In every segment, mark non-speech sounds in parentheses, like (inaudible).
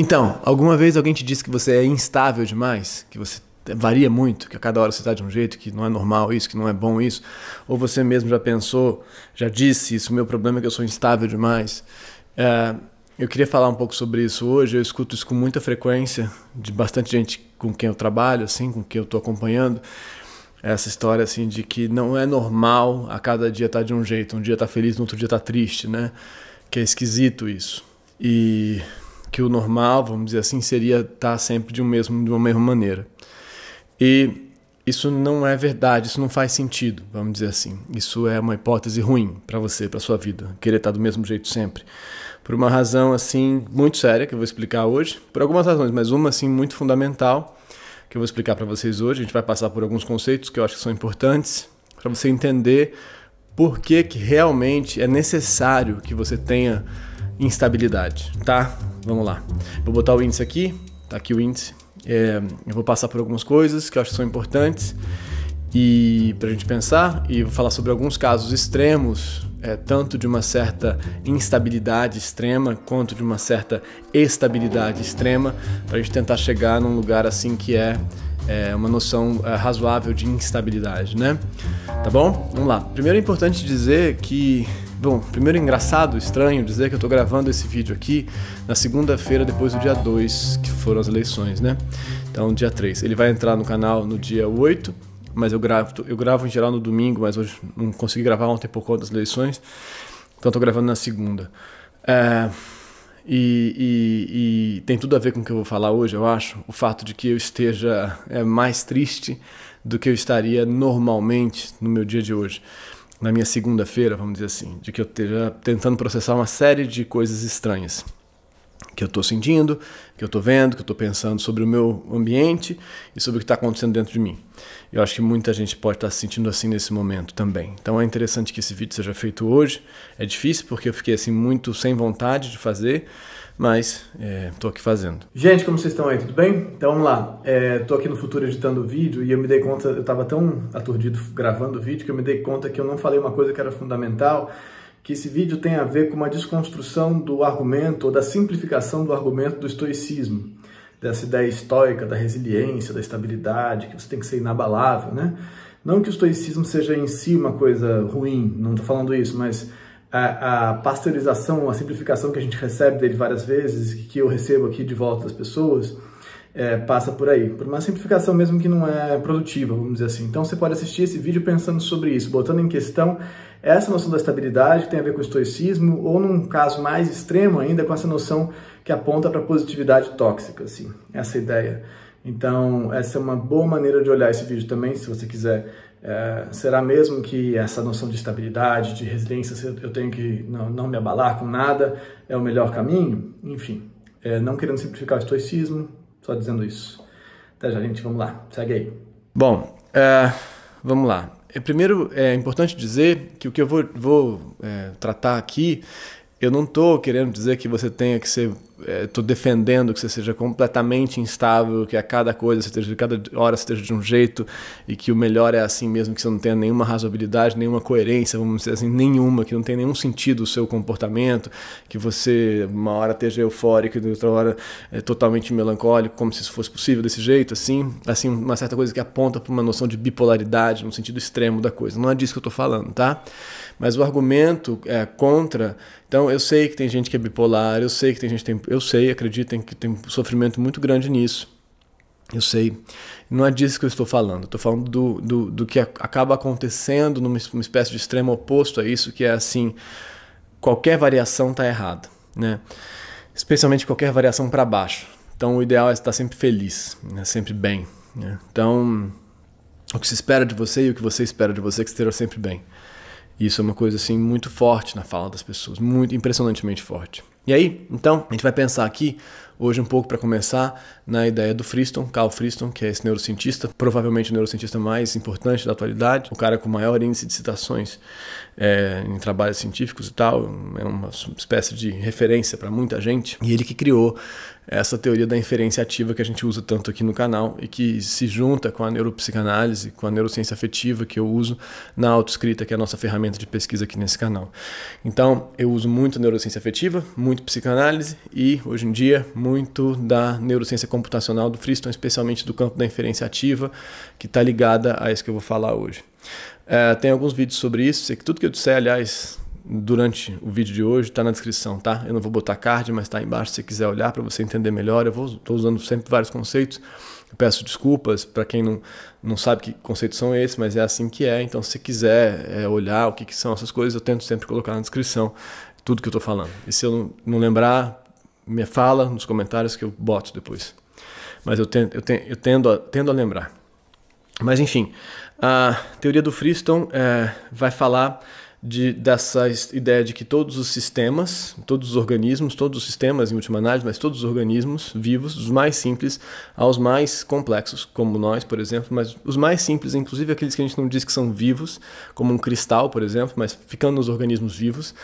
Então, alguma vez alguém te disse que você é instável demais, que você varia muito, que a cada hora você está de um jeito, que não é normal isso, que não é bom isso, ou você mesmo já pensou, já disse isso, o meu problema é que eu sou instável demais. É, eu queria falar um pouco sobre isso hoje, eu escuto isso com muita frequência, de bastante gente com quem eu trabalho, assim, com quem eu estou acompanhando, essa história assim de que não é normal a cada dia estar tá de um jeito, um dia está feliz, no outro dia está triste, né? Que é esquisito isso. E que o normal, vamos dizer assim, seria estar sempre de um mesmo de uma mesma maneira. E isso não é verdade, isso não faz sentido, vamos dizer assim. Isso é uma hipótese ruim para você, para sua vida, querer estar do mesmo jeito sempre. Por uma razão assim muito séria que eu vou explicar hoje, por algumas razões, mas uma assim muito fundamental que eu vou explicar para vocês hoje. A gente vai passar por alguns conceitos que eu acho que são importantes para você entender por que que realmente é necessário que você tenha instabilidade, tá? Vamos lá. Vou botar o índice aqui, tá aqui o índice. É, eu vou passar por algumas coisas que eu acho que são importantes e para a gente pensar e vou falar sobre alguns casos extremos, é, tanto de uma certa instabilidade extrema quanto de uma certa estabilidade extrema, para a gente tentar chegar num lugar assim que é, é uma noção é, razoável de instabilidade, né? Tá bom? Vamos lá. Primeiro é importante dizer que Bom, primeiro engraçado, estranho dizer que eu tô gravando esse vídeo aqui na segunda-feira depois do dia 2, que foram as eleições, né? Então, dia 3. Ele vai entrar no canal no dia 8, mas eu gravo, eu gravo em geral no domingo, mas hoje não consegui gravar ontem por conta das eleições. Então, tô gravando na segunda. É, e, e, e, tem tudo a ver com o que eu vou falar hoje, eu acho. O fato de que eu esteja é, mais triste do que eu estaria normalmente no meu dia de hoje na minha segunda-feira, vamos dizer assim, de que eu esteja tentando processar uma série de coisas estranhas que eu estou sentindo, que eu estou vendo, que eu estou pensando sobre o meu ambiente e sobre o que está acontecendo dentro de mim. Eu acho que muita gente pode estar tá se sentindo assim nesse momento também. Então é interessante que esse vídeo seja feito hoje. É difícil porque eu fiquei assim muito sem vontade de fazer mas estou é, aqui fazendo. Gente, como vocês estão aí? Tudo bem? Então vamos lá. Estou é, aqui no futuro editando o vídeo e eu me dei conta, eu estava tão aturdido gravando o vídeo que eu me dei conta que eu não falei uma coisa que era fundamental, que esse vídeo tem a ver com uma desconstrução do argumento ou da simplificação do argumento do estoicismo, dessa ideia estoica da resiliência, da estabilidade, que você tem que ser inabalável, né? Não que o estoicismo seja em si uma coisa ruim, não estou falando isso, mas a, a, pasteurização, a simplificação que a gente recebe dele várias vezes, que eu recebo aqui de volta das pessoas, é, passa por aí. Por uma simplificação mesmo que não é produtiva, vamos dizer assim. Então você pode assistir esse vídeo pensando sobre isso, botando em questão essa noção da estabilidade que tem a ver com o estoicismo, ou num caso mais extremo ainda, com essa noção que aponta para a positividade tóxica, assim, essa ideia. Então, essa é uma boa maneira de olhar esse vídeo também, se você quiser é, será mesmo que essa noção de estabilidade, de residência, eu tenho que não, não me abalar com nada, é o melhor caminho? Enfim, é, não querendo simplificar o estoicismo, só dizendo isso. Até já, gente, vamos lá, segue aí. Bom, é, vamos lá. É, primeiro, é importante dizer que o que eu vou, vou é, tratar aqui eu não estou querendo dizer que você tenha que ser. Estou é, defendendo que você seja completamente instável, que a cada coisa você esteja, cada hora você esteja de um jeito e que o melhor é assim mesmo, que você não tenha nenhuma razoabilidade, nenhuma coerência, vamos dizer assim, nenhuma, que não tenha nenhum sentido o seu comportamento, que você uma hora esteja eufórico e outra hora é, totalmente melancólico, como se isso fosse possível desse jeito, assim, assim uma certa coisa que aponta para uma noção de bipolaridade, no sentido extremo da coisa. Não é disso que eu estou falando, tá? Mas o argumento é, contra. Então, eu sei que tem gente que é bipolar, eu sei que tem gente que tem. Eu sei, acreditem que tem um sofrimento muito grande nisso. Eu sei. Não é disso que eu estou falando. Estou falando do, do, do que acaba acontecendo numa espécie de extremo oposto a isso, que é assim: qualquer variação está errada, né? Especialmente qualquer variação para baixo. Então, o ideal é estar sempre feliz, né? sempre bem. Né? Então, o que se espera de você e o que você espera de você é que esteja sempre bem. Isso é uma coisa assim muito forte na fala das pessoas, muito impressionantemente forte. E aí, então, a gente vai pensar aqui hoje um pouco para começar na ideia do Friston, Carl Friston, que é esse neurocientista, provavelmente o neurocientista mais importante da atualidade, o cara com maior índice de citações é, em trabalhos científicos e tal, é uma espécie de referência para muita gente, e ele que criou essa teoria da inferência ativa que a gente usa tanto aqui no canal e que se junta com a neuropsicanálise, com a neurociência afetiva que eu uso na autoescrita, que é a nossa ferramenta de pesquisa aqui nesse canal. Então, eu uso muito neurociência afetiva, muito psicanálise e, hoje em dia, muito da neurociência computacional do freestone especialmente do campo da inferência ativa, que está ligada a isso que eu vou falar hoje. É, tem alguns vídeos sobre isso, sei que tudo que eu disser, aliás, durante o vídeo de hoje, está na descrição, tá? Eu não vou botar card, mas está embaixo se você quiser olhar para você entender melhor. Eu estou usando sempre vários conceitos. peço desculpas para quem não, não sabe que conceitos são esses, mas é assim que é. Então, se quiser é, olhar o que, que, são essas coisas, eu tento sempre colocar na descrição tudo que eu estou falando. E se eu não, lembrar, me fala nos comentários que eu boto depois. Mas eu, tento, eu, tento, eu tendo, a, tendo a lembrar. Mas enfim, a teoria do Freestone é, vai falar de, dessa ideia de que todos os sistemas, todos os organismos, todos os sistemas, em última análise, mas todos os organismos vivos, dos mais simples aos mais complexos, como nós, por exemplo, mas os mais simples, inclusive aqueles que a gente não diz que são vivos, como um cristal, por exemplo, mas ficando nos organismos vivos,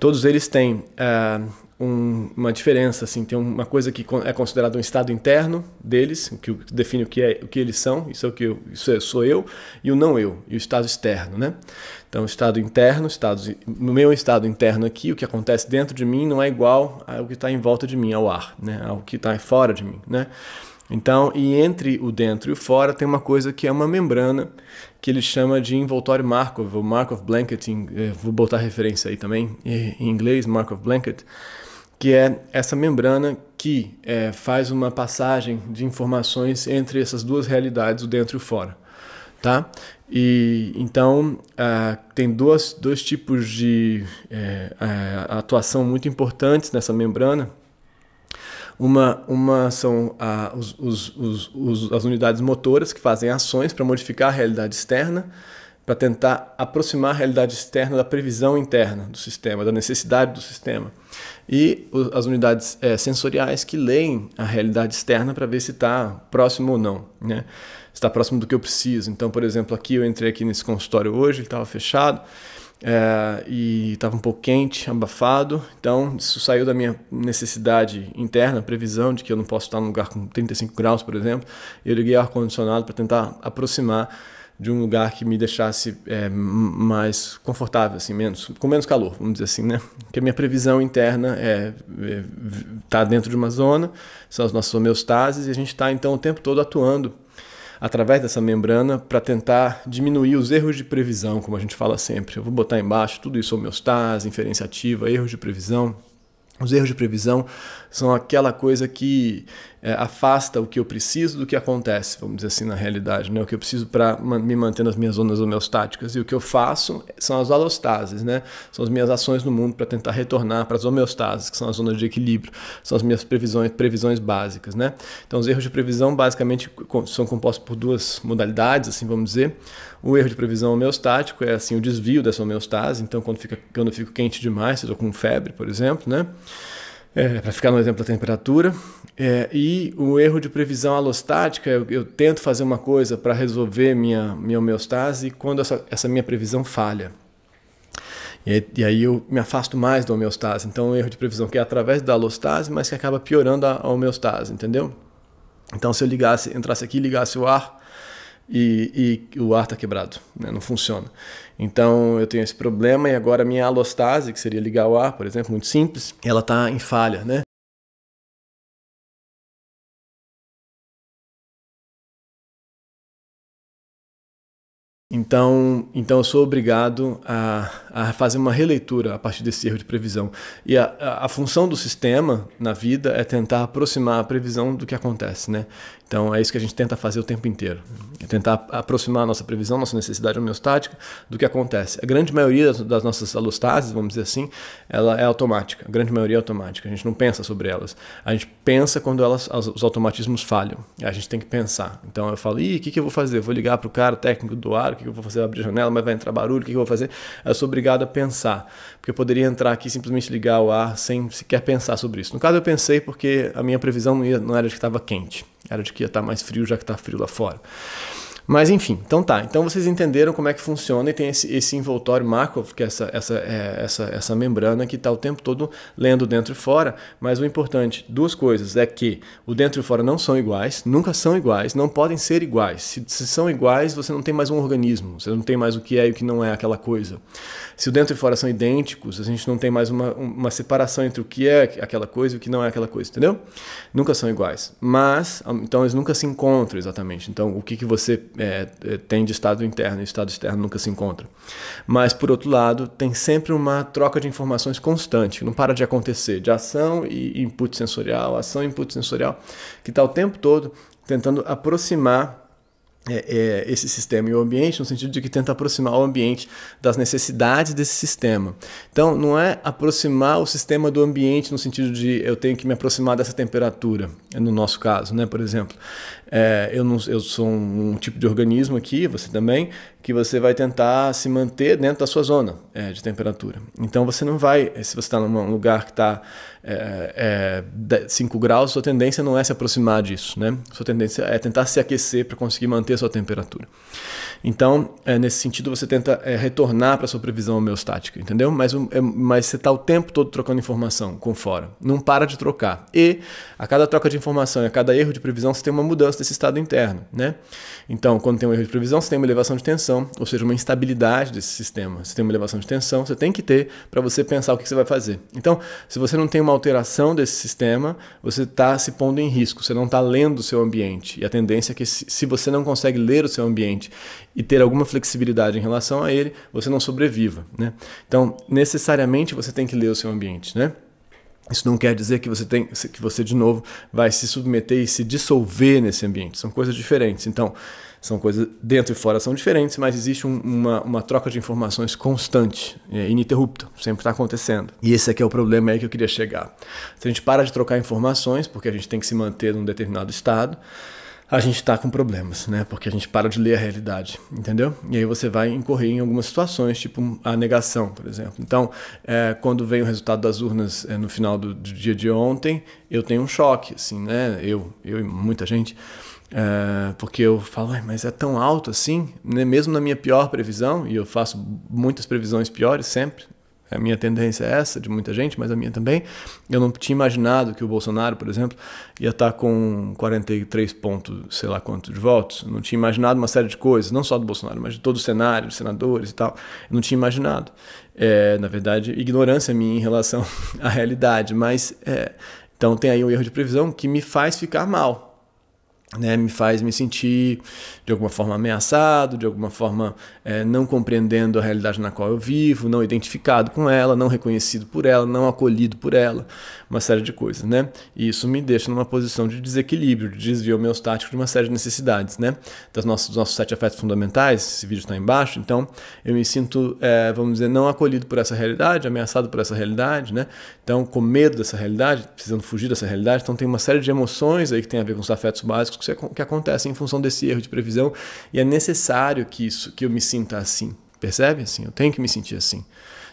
todos eles têm eh, um, uma diferença, assim, tem uma coisa que é considerada um estado interno deles, que define o que é, o que eles são, isso é o que eu, isso é, sou eu, e o não eu, e o estado externo, né? Então, estado interno, estado, no meu estado interno aqui, o que acontece dentro de mim não é igual ao que está em volta de mim, ao ar, né? Ao que está fora de mim, né? Então, e entre o dentro e o fora tem uma coisa que é uma membrana que ele chama de envoltório Markov, ou Markov Blanket, em, eh, vou botar referência aí também, em inglês, Markov Blanket, que é essa membrana que é, faz uma passagem de informações entre essas duas realidades, o dentro e o fora. Tá? E então ah, tem duas, dois tipos de eh, atuação muito importantes nessa membrana uma, uma são a, os, os, os, as unidades motoras que fazem ações para modificar a realidade externa, para tentar aproximar a realidade externa da previsão interna do sistema, da necessidade do sistema. E as unidades é, sensoriais que leem a realidade externa para ver se está próximo ou não, né? está próximo do que eu preciso. Então, por exemplo, aqui eu entrei aqui nesse consultório hoje, ele estava fechado, é, e estava um pouco quente, abafado, então isso saiu da minha necessidade interna, previsão de que eu não posso estar num lugar com 35 graus, por exemplo. Eu liguei o ar-condicionado para tentar aproximar de um lugar que me deixasse é, mais confortável, assim, menos, com menos calor, vamos dizer assim, né? Porque a minha previsão interna é estar é, tá dentro de uma zona, são as nossas homeostases, e a gente está então o tempo todo atuando através dessa membrana para tentar diminuir os erros de previsão, como a gente fala sempre. Eu vou botar embaixo tudo isso, homeostase, inferência ativa, erros de previsão. Os erros de previsão são aquela coisa que é, afasta o que eu preciso do que acontece, vamos dizer assim, na realidade, né? o que eu preciso para me manter nas minhas zonas homeostáticas. E o que eu faço são as alostases, né? são as minhas ações no mundo para tentar retornar para as homeostases, que são as zonas de equilíbrio, são as minhas previsões, previsões básicas. Né? Então, os erros de previsão basicamente são compostos por duas modalidades, assim vamos dizer. O erro de previsão homeostático é assim o desvio dessa homeostase, então quando, fica, quando eu fico quente demais, se eu estou com febre, por exemplo, né? é, para ficar no exemplo da temperatura. É, e o erro de previsão alostática, eu, eu tento fazer uma coisa para resolver minha, minha homeostase quando essa, essa minha previsão falha. E, aí eu me afasto mais da homeostase. Então, é um erro de previsão que é através da alostase, mas que acaba piorando a, homeostase, entendeu? Então, se eu ligasse, entrasse aqui e ligasse o ar, e, e o ar está quebrado, né? não funciona. Então eu tenho esse problema e agora a minha alostase, que seria ligar o ar, por exemplo, muito simples, ela está em falha, né? Então, então eu sou obrigado a, a fazer uma releitura a partir desse erro de previsão. E a, a, a, função do sistema na vida é tentar aproximar a previsão do que acontece, né? Então é isso que a gente tenta fazer o tempo inteiro. É tentar aproximar a nossa previsão, nossa necessidade homeostática do que acontece. A grande maioria das nossas alostases, vamos dizer assim, ela é automática. A grande maioria é automática. A gente não pensa sobre elas. A gente pensa quando elas, os automatismos falham. A gente tem que pensar. Então eu falo, ih, o que, que eu vou fazer? Vou ligar para o cara técnico do ar, que eu vou fazer? Eu abrir a janela, mas vai entrar barulho, o que eu vou fazer? Eu sou obrigado a pensar, porque eu poderia entrar aqui e simplesmente ligar o ar sem sequer pensar sobre isso. No caso, eu pensei porque a minha previsão não, não era de que estava quente, era de que ia estar tá mais frio, já que está frio lá fora. Mas enfim, então tá. Então vocês entenderam como é que funciona e tem esse, esse envoltório Markov, que é essa, essa, é, essa, essa membrana que está o tempo todo lendo dentro e fora. Mas o importante, duas coisas, é que o dentro e fora não são iguais, nunca são iguais, não podem ser iguais. Se, se são iguais, você não tem mais um organismo, você não tem mais o que é e o que não é aquela coisa. Se o dentro e fora são idênticos, a gente não tem mais uma, uma separação entre o que é aquela coisa e o que não é aquela coisa, entendeu? Nunca são iguais. Mas, então eles nunca se encontram exatamente. Então, o que, que você é, é, tem de estado interno, e estado externo nunca se encontra. Mas, por outro lado, tem sempre uma troca de informações constante, não para de acontecer, de ação e input sensorial, ação e input sensorial, que está o tempo todo tentando aproximar é, é, esse sistema e o ambiente, no sentido de que tenta aproximar o ambiente das necessidades desse sistema. Então, não é aproximar o sistema do ambiente no sentido de eu tenho que me aproximar dessa temperatura, é no nosso caso, né? por exemplo. É, eu, não, eu sou um, um tipo de organismo aqui, você também, que você vai tentar se manter dentro da sua zona é, de temperatura. Então você não vai, eh, se você está num lugar que está é, é, 5 graus, sua tendência não é se aproximar disso, né? Sua tendência é tentar se aquecer para conseguir manter a sua temperatura. Então, é, nesse sentido, você tenta eh, retornar para sua previsão homeostática, entendeu? Mas, é, mas você está o tempo todo trocando informação com fora, não para de trocar. E a cada troca de informação e a cada erro de previsão, você tem uma mudança desse estado interno, né? Então, quando tem um erro de previsão, você tem uma elevação de tensão tensão, ou seja, uma instabilidade desse sistema. você tem uma elevação de tensão, você tem que ter para você pensar o que você vai fazer. Então, se você não tem uma alteração desse sistema, você está se pondo em risco, você não está lendo o seu ambiente. E a tendência é que se você não consegue ler o seu ambiente e ter alguma flexibilidade em relação a ele, você não sobreviva. Né? Então, necessariamente você tem que ler o seu ambiente. Né? Isso não quer dizer que você tem que você de novo vai se submeter e se dissolver nesse ambiente. São coisas diferentes. Então, são coisas dentro e fora são diferentes, mas existe um, uma, uma troca de informações constante, é, ininterrupta, sempre está acontecendo. E esse aqui é o problema aí que eu queria chegar. Se a gente para de trocar informações, porque a gente tem que se manter num determinado estado, a gente está com problemas, né? Porque a gente para de ler a realidade, entendeu? E aí você vai incorrer em algumas situações, tipo a negação, por exemplo. Então, é, quando vem o resultado das urnas é, no final do, do, dia de ontem, eu tenho um choque, assim, né? Eu, eu e muita gente, é, porque eu falo, mas é tão alto assim, né? mesmo na minha pior previsão, e eu faço muitas previsões piores sempre, a minha tendência é essa, de muita gente, mas a minha também. Eu não tinha imaginado que o Bolsonaro, por exemplo, ia estar tá com 43 pontos, sei lá quanto, de votos. Eu não tinha imaginado uma série de coisas, não só do Bolsonaro, mas de todo o cenário, de senadores e tal. Eu não tinha imaginado. É, na verdade, ignorância minha em relação (laughs) à realidade, mas. É, então tem aí um erro de previsão que me faz ficar mal, né, me faz me sentir de alguma forma ameaçado, de alguma forma é, não compreendendo a realidade na qual eu vivo, não identificado com ela, não reconhecido por ela, não acolhido por ela, uma série de coisas, né? E isso me deixa numa posição de desequilíbrio, de desvio homeostático de uma série de necessidades, né? Das nossas, dos nossos sete afetos fundamentais, esse vídeo está embaixo, então eu me sinto, é, vamos dizer, não acolhido por essa realidade, ameaçado por essa realidade, né? Então, com medo dessa realidade, precisando fugir dessa realidade, então tem uma série de emoções aí que tem a ver com os afetos básicos o que acontecem em função desse erro de previsão e é necessário que isso, que eu me sinta assim, percebe? Assim, eu tenho que me sentir assim.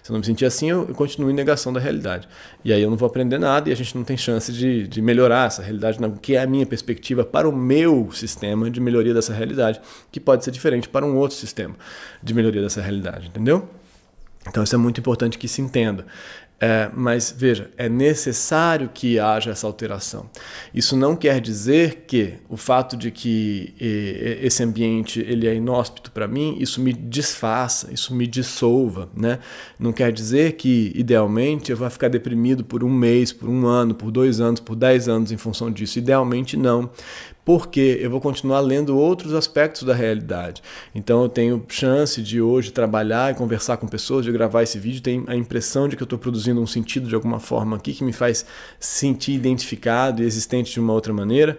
Se eu não me sentir assim, eu, eu continuo em negação da realidade. E aí eu não vou aprender nada e a gente não tem chance de, de melhorar essa realidade, não, que é a minha perspectiva para o meu sistema de melhoria dessa realidade, que pode ser diferente para um outro sistema de melhoria dessa realidade, entendeu? Então isso é muito importante que se entenda. É, mas veja, é necessário que haja essa alteração. Isso não quer dizer que o fato de que esse ambiente ele é inóspito para mim, isso me desfaça, isso me dissolva. Né? Não quer dizer que, idealmente, eu vá ficar deprimido por um mês, por um ano, por dois anos, por dez anos em função disso. Idealmente, não porque eu vou continuar lendo outros aspectos da realidade. Então eu tenho chance de hoje trabalhar e conversar com pessoas, de gravar esse vídeo, tem a impressão de que eu estou produzindo um sentido de alguma forma aqui que me faz sentir identificado e existente de uma outra maneira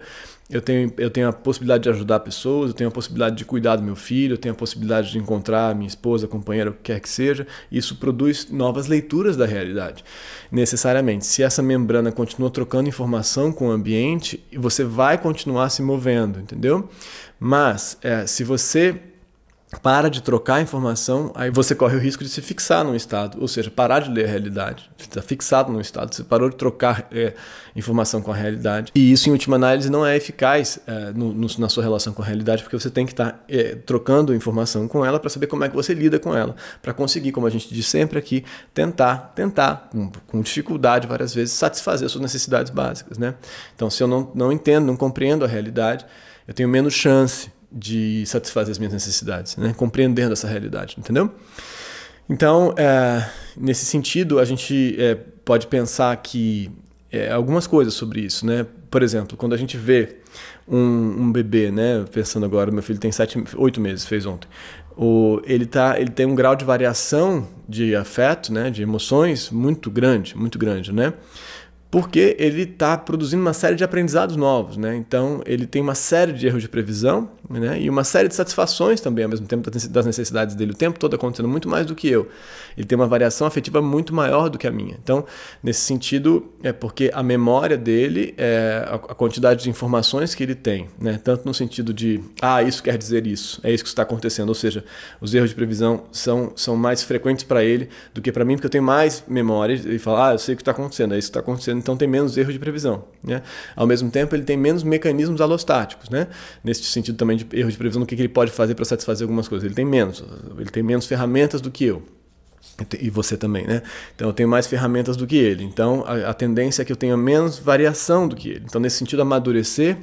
eu tenho, eu tenho a possibilidade de ajudar pessoas, eu tenho a possibilidade de cuidar do meu filho, eu tenho a possibilidade de encontrar minha esposa, companheira, o que quer que seja. Isso produz novas leituras da realidade, necessariamente. Se essa membrana continua trocando informação com o ambiente, você vai continuar se movendo, entendeu? Mas é, se você para de trocar informação, aí você corre o risco de se fixar num estado, ou seja, parar de ler a realidade. Está fixado num estado, você parou de trocar é, informação com a realidade. E isso, em última análise, não é eficaz é, no, no, na sua relação com a realidade, porque você tem que estar tá, é, trocando informação com ela para saber como é que você lida com ela, para conseguir, como a gente diz sempre aqui, tentar, tentar, com, com, dificuldade várias vezes, satisfazer as suas necessidades básicas. Né? Então, se eu não, não entendo, não compreendo a realidade, eu tenho menos chance de satisfazer as minhas necessidades, né? compreendendo essa realidade, entendeu? Então, é, nesse sentido, a gente é, pode pensar que é, algumas coisas sobre isso, né? Por exemplo, quando a gente vê um, um bebê, né? Pensando agora, meu filho tem sete, oito meses, fez ontem. O, ele, tá, ele tem um grau de variação de afeto, né? De emoções muito grande, muito grande, né? porque ele está produzindo uma série de aprendizados novos, né? Então ele tem uma série de erros de previsão, né? e uma série de satisfações também ao mesmo tempo das necessidades dele. O tempo todo acontecendo muito mais do que eu. Ele tem uma variação afetiva muito maior do que a minha. Então, nesse sentido, é porque a memória dele, é a quantidade de informações que ele tem, né? tanto no sentido de, ah, isso quer dizer isso, é isso que está acontecendo. Ou seja, os erros de previsão são, são mais frequentes para ele do que para mim, porque eu tenho mais memória e fala, ah, eu sei o que está acontecendo, é isso que está acontecendo, então tem menos erros de previsão. Né? Ao mesmo tempo, ele tem menos mecanismos alostáticos. Né? Nesse sentido também de erro de previsão do que, que ele pode fazer para satisfazer algumas coisas. Ele tem menos, ele tem menos ferramentas do que eu. E você também, né? Então eu tenho mais ferramentas do que ele. Então a, a, tendência é que eu tenha menos variação do que ele. Então, nesse sentido, amadurecer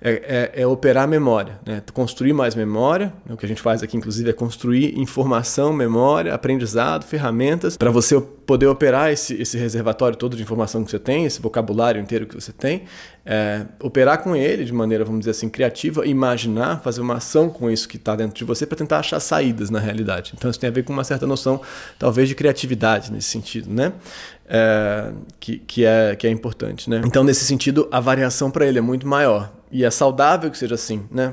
é, é, é operar memória, né? construir mais memória. Né? O que a gente faz aqui, inclusive, é construir informação, memória, aprendizado, ferramentas, para você poder operar esse, esse reservatório todo de informação que você tem, esse vocabulário inteiro que você tem, é, operar com ele de maneira, vamos dizer assim, criativa, imaginar, fazer uma ação com isso que está dentro de você para tentar achar saídas na realidade. Então isso tem a ver com uma certa noção, talvez talvez de criatividade nesse sentido, né? É, que, que, é, que é importante, né? Então, nesse sentido, a variação para ele é muito maior. E é saudável que seja assim, né?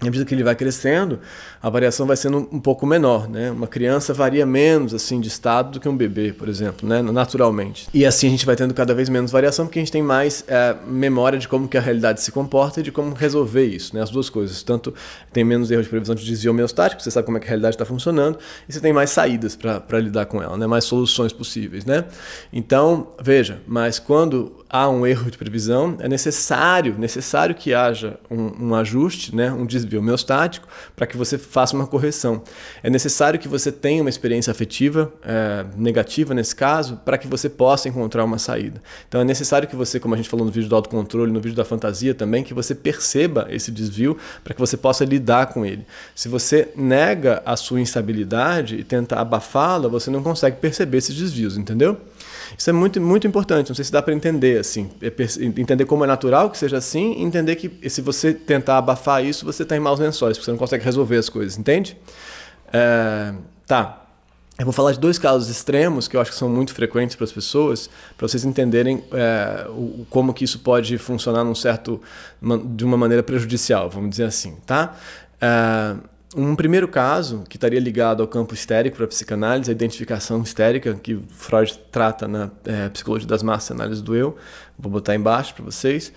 à medida que ele vai crescendo, a variação vai sendo um pouco menor, né? Uma criança varia menos assim de estado do que um bebê, por exemplo, né? Naturalmente. E assim a gente vai tendo cada vez menos variação porque a gente tem mais é, memória de como que a realidade se comporta e de como resolver isso, né? As duas coisas. Tanto tem menos erro de previsão de desvio homeostático, você sabe como é que a realidade está funcionando, e você tem mais saídas para lidar com ela, né? Mais soluções possíveis, né? Então, veja, mas quando há um erro de previsão, é necessário, necessário que haja um, um ajuste, né? Um desvio homeostático para que você faça uma correção. É necessário que você tenha uma experiência afetiva, é, negativa nesse caso, para que você possa encontrar uma saída. Então é necessário que você, como a gente falou no vídeo do autocontrole, no vídeo da fantasia também, que você perceba esse desvio para que você possa lidar com ele. Se você nega a sua instabilidade e tenta abafá-la, você não consegue perceber esses desvios, entendeu? Isso é muito, muito importante. Não sei se dá para entender, assim. É entender como é natural que seja assim e entender que se você tentar abafar isso, você está em maus lençóis, porque você não consegue resolver as coisas, entende? É, tá. Eu vou falar de dois casos extremos que eu acho que são muito frequentes para as pessoas, para vocês entenderem é, o, como que isso pode funcionar num certo, de uma maneira prejudicial, vamos dizer assim, tá? É, um primeiro caso que estaria ligado ao campo histérico para a psicanálise, a identificação histérica que Freud trata na é, Psicologia das Massas, análise do eu, vou botar embaixo para vocês,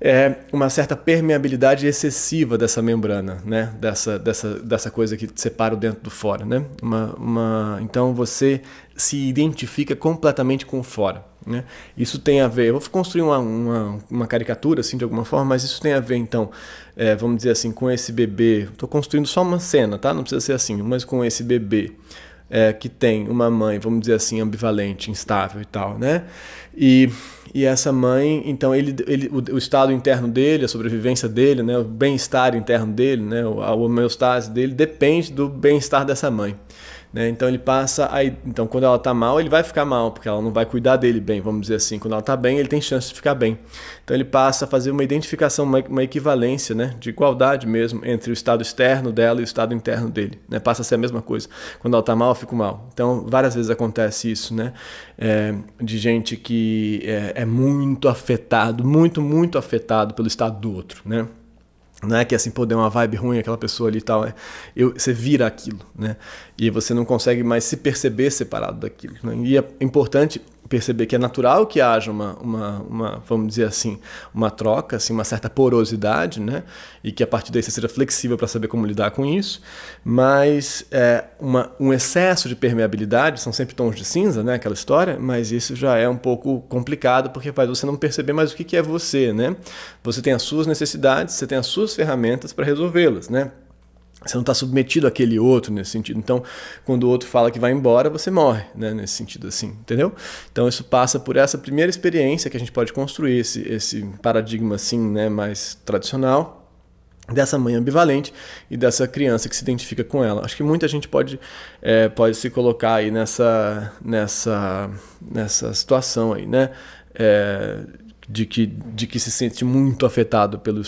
é uma certa permeabilidade excessiva dessa membrana, né? dessa, dessa, dessa coisa que separa o dentro do fora. Né? Uma, uma... Então você se identifica completamente com o fora. Né? Isso tem a ver, eu vou construir uma, uma, uma, caricatura assim de alguma forma, mas isso tem a ver então, é, vamos dizer assim, com esse bebê. Estou construindo só uma cena, tá? Não precisa ser assim, mas com esse bebê é, que tem uma mãe, vamos dizer assim, ambivalente, instável e tal, né? E, e essa mãe, então ele, ele o, o estado interno dele, a sobrevivência dele, né, o bem-estar interno dele, né, a homeostase dele depende do bem-estar dessa mãe. Né? Então ele passa aí então quando ela está mal, ele vai ficar mal, porque ela não vai cuidar dele bem, vamos dizer assim. Quando ela está bem, ele tem chance de ficar bem. Então ele passa a fazer uma identificação, uma, uma equivalência, né, de igualdade mesmo entre o estado externo dela e o estado interno dele, né? Passa a ser a mesma coisa. Quando ela está mal, eu fico mal. Então várias vezes acontece isso, né, é, de gente que é, é muito afetado, muito muito afetado pelo estado do outro, né? Não é que assim, pô, deu uma vibe ruim aquela pessoa ali e tal. É, eu, você vira aquilo, né? E você não consegue mais se perceber separado daquilo. Né? E é importante perceber que é natural que haja uma, uma, uma, vamos dizer assim, uma troca, assim, uma certa porosidade, né? E que a partir daí você seja flexível para saber como lidar com isso. Mas é, uma, um excesso de permeabilidade, são sempre tons de cinza, né? Aquela história, mas isso já é um pouco complicado porque faz você não perceber mais o que, que é você, né? Você tem as suas necessidades, você tem as suas ferramentas para resolvê-las, né? Você não está submetido àquele outro nesse sentido. Então, quando o outro fala que vai embora, você morre, né? Nesse sentido, assim, entendeu? Então, isso passa por essa primeira experiência que a gente pode construir esse, esse paradigma, assim, né? Mais tradicional dessa mãe ambivalente e dessa criança que se identifica com ela. Acho que muita gente pode, é, pode se colocar aí nessa, nessa, nessa situação aí, né? É, de que, de que se sente muito afetado pelo,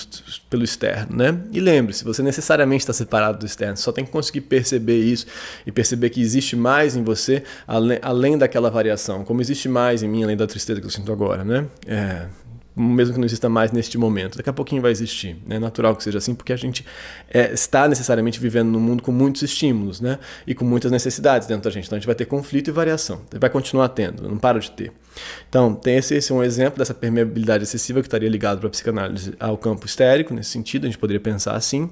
pelo externo, né? E lembre-se, você necessariamente está separado do externo, só tem que conseguir perceber isso e perceber que existe mais em você além, além daquela variação, como existe mais em mim além da tristeza que eu sinto agora, né? É, mesmo que não exista mais neste momento. Daqui a pouquinho vai existir. É natural que seja assim, porque a gente é, está necessariamente vivendo num mundo com muitos estímulos né? e com muitas necessidades dentro da gente. Então a gente vai ter conflito e variação. Vai continuar tendo, não para de ter. Então, tem esse, esse é um exemplo dessa permeabilidade excessiva que estaria ligado para a psicanálise ao campo histérico, nesse sentido, a gente poderia pensar assim.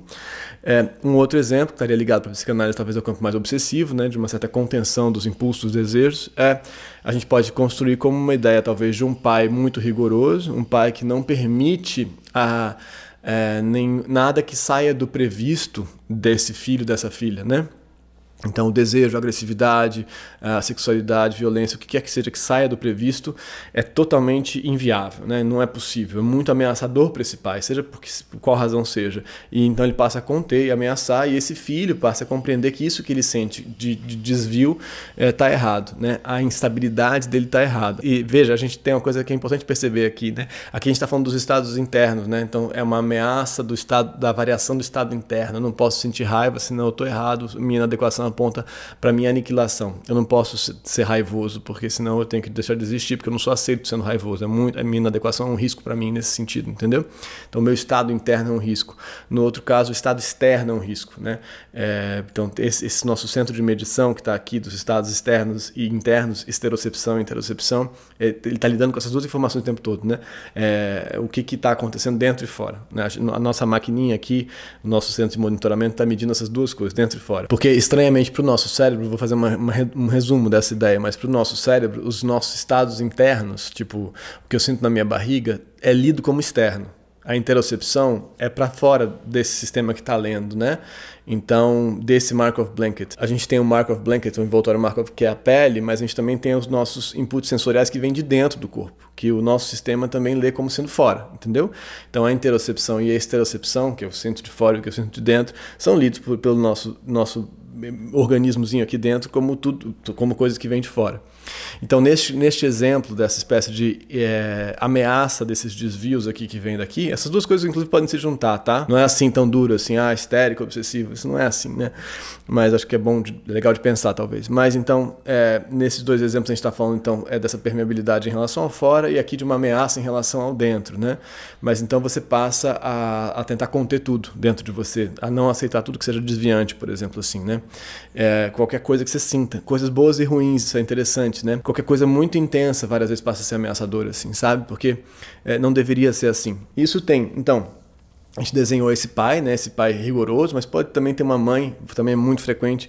É, um outro exemplo que estaria ligado para a psicanálise, talvez ao campo mais obsessivo, né, de uma certa contenção dos impulsos, dos desejos, é a gente pode construir como uma ideia, talvez, de um pai muito rigoroso, um pai que não permite a, é, nem, nada que saia do previsto desse filho, dessa filha, né? Então, o desejo, a agressividade, a sexualidade, a violência, o que quer que seja que saia do previsto, é totalmente inviável, né? não é possível, é muito ameaçador para esse pai, seja por, que, por qual razão seja. E então ele passa a conter e ameaçar, e esse filho passa a compreender que isso que ele sente de, de desvio está eh, é, errado, né? a instabilidade dele está errada. E veja, a gente tem uma coisa que é importante perceber aqui: né? aqui a gente está falando dos estados internos, né? então é uma ameaça do estado, da variação do estado interno. Eu não posso sentir raiva, senão eu estou errado, minha inadequação situação aponta para minha aniquilação. Eu não posso ser raivoso, porque senão eu tenho que deixar de existir, porque eu não sou aceito sendo raivoso. É muito, a minha inadequação é um risco para mim nesse sentido, entendeu? Então, meu estado interno é um risco. No outro caso, o estado externo é um risco, né? É, então, esse, esse, nosso centro de medição que está aqui dos estados externos e internos, esterocepção e interocepção, é, ele está lidando com essas duas informações o tempo todo, né? É, o que está acontecendo dentro e fora. Né? A nossa maquininha aqui, o nosso centro de monitoramento está medindo essas duas coisas, dentro e fora. Porque, estranhamente, para o nosso cérebro, vou fazer uma, uma, um resumo dessa ideia, mas para o nosso cérebro, os nossos estados internos, tipo o que eu sinto na minha barriga, é lido como externo. A interocepção é para fora desse sistema que está lendo, né? Então, desse Markov Blanket. A gente tem o Markov Blanket, o envoltório Markov, que é a pele, mas a gente também tem os nossos inputs sensoriais que vêm de dentro do corpo, que o nosso sistema também lê como sendo fora, entendeu? Então, a interocepção e a esterocepção, que eu sinto de fora e o que eu sinto de dentro, são lidos por, pelo nosso, nosso organismozinho aqui dentro como tudo, como coisas que vêm de fora. Então, neste, neste exemplo dessa espécie de é, ameaça desses desvios aqui que vem daqui, essas duas coisas, inclusive, podem se juntar, tá? Não é assim tão duro, assim, ah, histérico, obsessivo, isso não é assim, né? Mas acho que é bom, de, legal de pensar, talvez. Mas, então, é, nesses dois exemplos a gente está falando, então, é dessa permeabilidade em relação ao fora e aqui de uma ameaça em relação ao dentro, né? Mas, então, você passa a, a tentar conter tudo dentro de você, a não aceitar tudo que seja desviante, por exemplo, assim, né? É, qualquer coisa que você sinta, coisas boas e ruins, isso é interessante interessante, né? Qualquer coisa muito intensa várias vezes passa a ser ameaçadora, assim, sabe? Porque é, não deveria ser assim. Isso tem, então, a gente desenhou esse pai, né? Esse pai rigoroso, mas pode também ter uma mãe, também é muito frequente,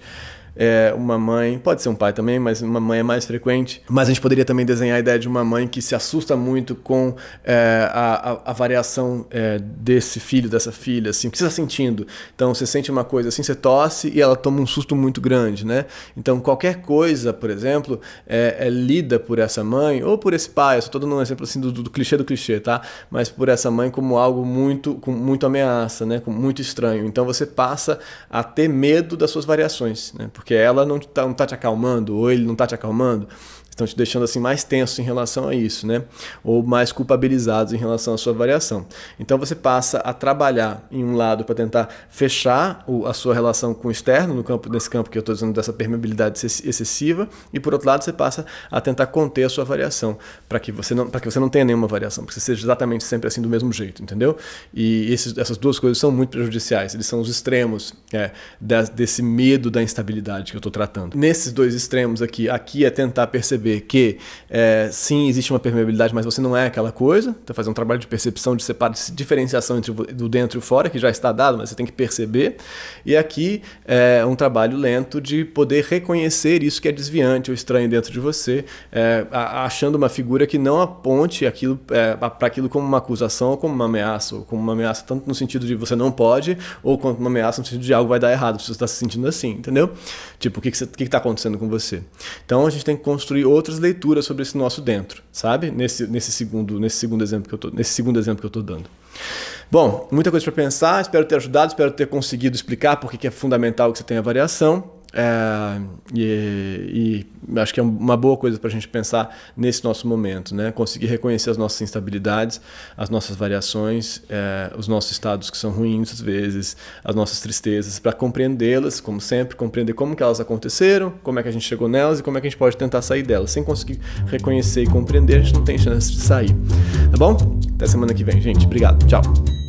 é, uma mãe, pode ser um pai também, mas uma mãe é mais frequente. Mas a gente poderia também desenhar a ideia de uma mãe que se assusta muito com é, a, a, a, variação é, desse filho, dessa filha, assim, o que você está sentindo? Então você sente uma coisa assim, você tosse e ela toma um susto muito grande, né? Então qualquer coisa, por exemplo, é, é lida por essa mãe ou por esse pai, eu estou dando um exemplo assim do, do clichê do clichê, tá? Mas por essa mãe como algo muito, com muito ameaça, né? com muito estranho. Então você passa a ter medo das suas variações, né? Porque porque ela não tá, não tá te acalmando, ou ele não tá te acalmando estão te deixando assim mais tenso em relação a isso, né? Ou mais culpabilizados em relação à sua variação. Então você passa a trabalhar em um lado para tentar fechar o, a sua relação com o externo, no campo, nesse campo que eu estou dizendo dessa permeabilidade excessiva, e por outro lado você passa a tentar conter a sua variação, para que você não para que você não tenha nenhuma variação, para que você seja exatamente sempre assim do mesmo jeito, entendeu? E esses, essas duas coisas são muito prejudiciais, eles são os extremos é, desse medo da instabilidade que eu estou tratando. Nesses dois extremos aqui, aqui é tentar perceber perceber que é, sim, existe uma permeabilidade, mas você não é aquela coisa. Então, fazer um trabalho de percepção, de, separação de diferenciação entre o dentro e o fora, que já está dado, mas você tem que perceber. E aqui é um trabalho lento de poder reconhecer isso que é desviante ou estranho dentro de você, é, achando uma figura que não aponte aquilo é, para aquilo como uma acusação ou como uma ameaça, ou como uma ameaça tanto no sentido de você não pode, ou como uma ameaça no sentido de algo vai dar errado, se você está se sentindo assim, entendeu? Tipo, o que está acontecendo com você? Então a gente tem que construir outras leituras sobre esse nosso dentro, sabe? Nesse, nesse, segundo, nesse, segundo, exemplo que eu tô, nesse segundo exemplo que eu estou dando. Bom, muita coisa para pensar, espero ter ajudado, espero ter conseguido explicar por que é fundamental que você tenha variação. É, e, e, acho que é uma boa coisa para a gente pensar nesse nosso momento, né? Conseguir reconhecer as nossas instabilidades, as nossas variações, é, os nossos estados que são ruins às vezes, as nossas tristezas, para compreendê-las, como sempre, compreender como que elas aconteceram, como é que a gente chegou nelas e como é que a gente pode tentar sair delas. Sem conseguir reconhecer e compreender, a gente não tem chance de sair. Tá bom? Até semana que vem, gente. Obrigado. Tchau.